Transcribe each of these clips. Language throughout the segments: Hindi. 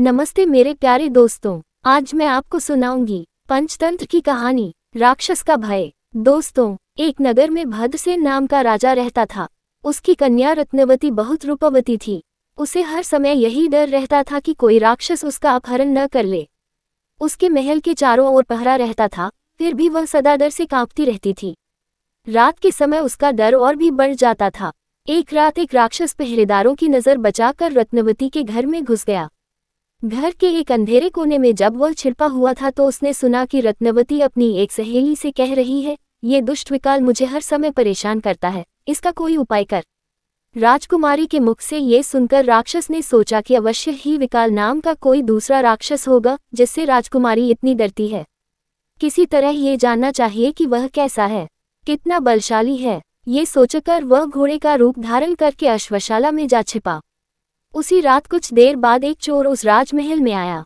नमस्ते मेरे प्यारे दोस्तों आज मैं आपको सुनाऊंगी पंचतंत्र की कहानी राक्षस का भय दोस्तों एक नगर में भद्रसेन नाम का राजा रहता था उसकी कन्या रत्नवती बहुत रूपवती थी उसे हर समय यही डर रहता था कि कोई राक्षस उसका अपहरण न कर ले उसके महल के चारों ओर पहरा रहता था फिर भी वह सदा डर से कांपती रहती थी रात के समय उसका डर और भी बढ़ जाता था एक रात एक राक्षस पहरेदारों की नज़र बचाकर रत्नवती के घर में घुस गया घर के एक अंधेरे कोने में जब वह छिड़पा हुआ था तो उसने सुना कि रत्नवती अपनी एक सहेली से कह रही है ये दुष्ट विकाल मुझे हर समय परेशान करता है इसका कोई उपाय कर राजकुमारी के मुख से ये सुनकर राक्षस ने सोचा कि अवश्य ही विकाल नाम का कोई दूसरा राक्षस होगा जिससे राजकुमारी इतनी डरती है किसी तरह ये जानना चाहिए कि वह कैसा है कितना बलशाली है ये सोचकर वह घोड़े का रूप धारण करके अश्वशाला में जा छिपा उसी रात कुछ देर बाद एक चोर उस राजमहल में आया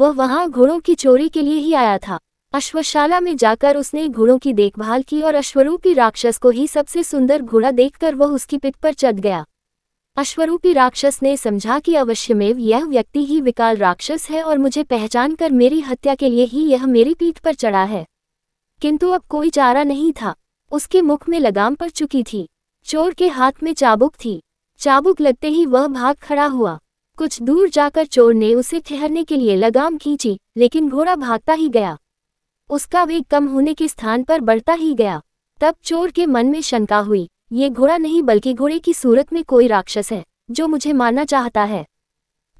वह वहां घोड़ों की चोरी के लिए ही आया था अश्वशाला में जाकर उसने घोड़ों की देखभाल की और अश्वरूपी राक्षस को ही सबसे सुंदर घोड़ा देखकर वह उसकी पिट पर चढ़ गया अश्वरूपी राक्षस ने समझा कि अवश्यमेव यह व्यक्ति ही विकाल राक्षस है और मुझे पहचान कर मेरी हत्या के लिए ही यह मेरी पीठ पर चढ़ा है किंतु अब कोई चारा नहीं था उसके मुख में लगाम पड़ चुकी थी चोर के हाथ में चाबुक थी चाबुक लगते ही वह भाग खड़ा हुआ कुछ दूर जाकर चोर ने उसे ठहरने के लिए लगाम खींची लेकिन घोड़ा भागता ही गया उसका वेग कम होने के स्थान पर बढ़ता ही गया तब चोर के मन में शंका हुई ये घोड़ा नहीं बल्कि घोड़े की सूरत में कोई राक्षस है जो मुझे मारना चाहता है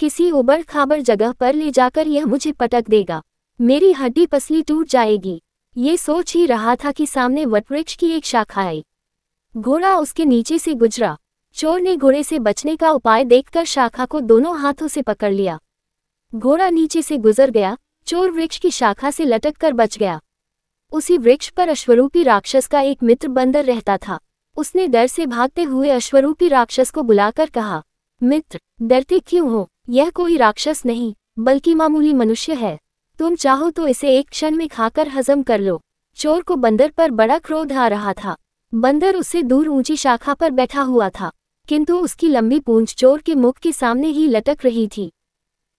किसी उबड़ खाबड़ जगह पर ले जाकर यह मुझे पटक देगा मेरी हड्डी पसली टूट जाएगी ये सोच ही रहा था कि सामने वटवृक्ष की एक शाखा आई घोड़ा उसके नीचे से गुजरा चोर ने घोड़े से बचने का उपाय देखकर शाखा को दोनों हाथों से पकड़ लिया घोड़ा नीचे से गुजर गया चोर वृक्ष की शाखा से लटक कर बच गया उसी वृक्ष पर अश्वरूपी राक्षस का एक मित्र बंदर रहता था उसने डर से भागते हुए अश्वरूपी राक्षस को बुलाकर कहा मित्र डरते क्यों हो यह कोई राक्षस नहीं बल्कि मामूली मनुष्य है तुम चाहो तो इसे एक क्षण में खाकर हजम कर लो चोर को बंदर पर बड़ा क्रोध आ रहा था बंदर उससे दूर ऊंची शाखा पर बैठा हुआ था किंतु उसकी लंबी पूंछ चोर के मुख के सामने ही लटक रही थी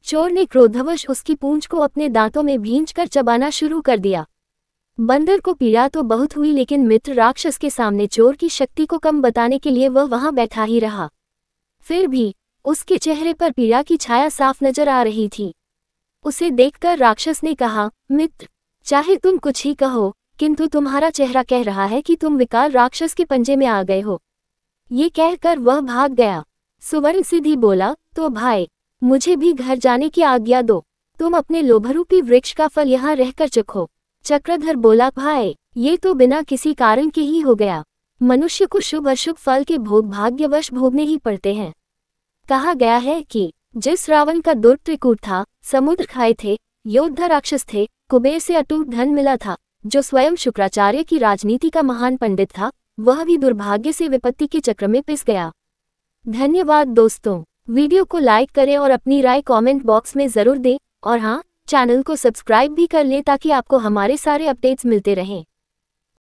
चोर ने क्रोधवश उसकी पूंछ को अपने दांतों में भींच कर चबाना शुरू कर दिया बंदर को पीड़ा तो बहुत हुई लेकिन मित्र राक्षस के सामने चोर की शक्ति को कम बताने के लिए वह वहां बैठा ही रहा फिर भी उसके चेहरे पर पीड़ा की छाया साफ नजर आ रही थी उसे देखकर राक्षस ने कहा मित्र चाहे तुम कुछ ही कहो किंतु तुम्हारा चेहरा कह रहा है कि तुम विकार राक्षस के पंजे में आ गए हो ये कहकर वह भाग गया सुवर्ण सिद्धि बोला तो भाई मुझे भी घर जाने की आज्ञा दो तुम अपने लोभरूपी वृक्ष का फल यहाँ रहकर चखो चक्रधर बोला भाई ये तो बिना किसी कारण के ही हो गया मनुष्य को शुभ अशुभ फल के भोग भाग्यवश भोगने ही पड़ते हैं कहा गया है कि जिस रावण का दुर्ग त्रिकूट था समुद्र खाए थे योद्धा राक्षस थे कुबेर से अटूट धन मिला था जो स्वयं शुक्राचार्य की राजनीति का महान पंडित था वह भी दुर्भाग्य से विपत्ति के चक्र में पिस गया धन्यवाद दोस्तों वीडियो को लाइक करें और अपनी राय कमेंट बॉक्स में ज़रूर दें और हाँ चैनल को सब्सक्राइब भी कर लें ताकि आपको हमारे सारे अपडेट्स मिलते रहें